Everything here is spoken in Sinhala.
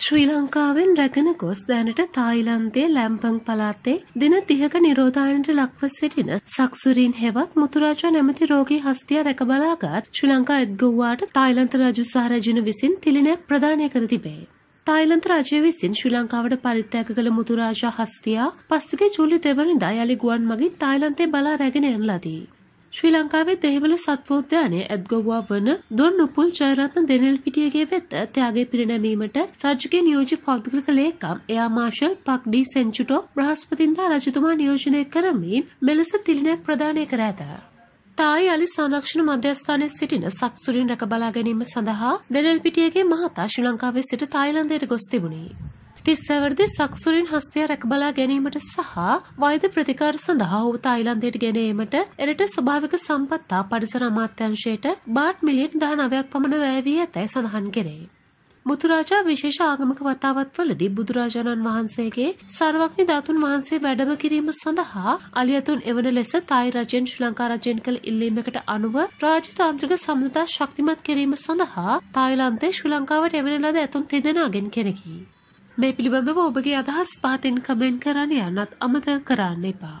ශ්‍රී ලංකාවෙන් රැගෙන ගොස් දැනට තායිලන්තයේ ලැම්පං පළාතේ දින 30ක නිරෝධායනට ලක්ව සිටින සක්සුරින් හෙවත් මුතුරාජා නැමැති රෝගී හස්තිය රැකබලාගත් ශ්‍රී ලංකා එද්ගොව්වාට තායිලන්ත රජු සහ රජින විසින් තිලිනයක් ප්‍රදානය කර තිබේ. තායිලන්ත රජය විසින් ශ්‍රී ලංකාවට පරිත්‍යාග කළ මුතුරාජා හස්තියා පසුගිය ජූලි දෙවනිදා යලි ගුවන් මගින් තායිලන්තේ බලා රැගෙන යන ලදී. ශ්‍රී ලංකාවේ දෙහිවල සත්වෝද්‍යානයේ ඇත්ගොවා වන දොන් උපුල් ජයරත්න දෙනෙල්පිටියගේ වෙත ත්‍යාගය පිරිනැමීමට රජුගේ නියෝජ්‍ය පෞද්ගලික ලේකම් එයා මාර්ෂල් පක් ඩී සෙන්චුටෝ බ්‍රහස්පතින්දා රජතුමා නියෝජනය කරමින් මෙලෙස තිලිනයක් ප්‍රදානය කර ඇත. තායි අලි සංරක්ෂණ මධ්‍යස්ථානයේ සිටින සක්සුරින් රැක බලා ගැනීම සඳහා දෙනෙල්පිටියගේ මහතා ශ්‍රී ලංකාවේ සිට තායිලන්තයට ගොස් තිබුණේ. තිස්සවරදි සක්සුරින් හස්තය රැකබලා ගැනීමට සහ වෛද ප්‍රතිකාර සඳහා ඔහු තායිලන්තයට ගෙනීමට එරට ස්වභාවික සම්පත්තා පරිසර අමාත්‍යංශයට බාට් මිලියන් 19ක් පමණ වැය වී ඇතැයි සඳහන් කෙරේ. මුතුරාජා විශේෂ ආගමක වතාවත්වලදී බුදුරජාණන් වහන්සේගේ සර්වඥ ධාතුන් වහන්සේ වැඩම කිරීම සඳහා අලියතුන් එවන ලෙස තායි රජෙන් ශ්‍රී ලංකා රජෙන් කළ ඉල්ලීමකට අනුව රාජතාන්ත්‍රික සම්මුදා ශක්තිමත් කිරීම සඳහා තායිලන්තේ ශ්‍රී ලංකාවට එවන ලද ඇතුන් තිදෙනාගෙන් කෙරෙකි. මේ පිළිබඳව ඔබගේ අදහස් පහතින් කමෙන්ට් කරන්න යන්නත් අමතක කරන්න එපා.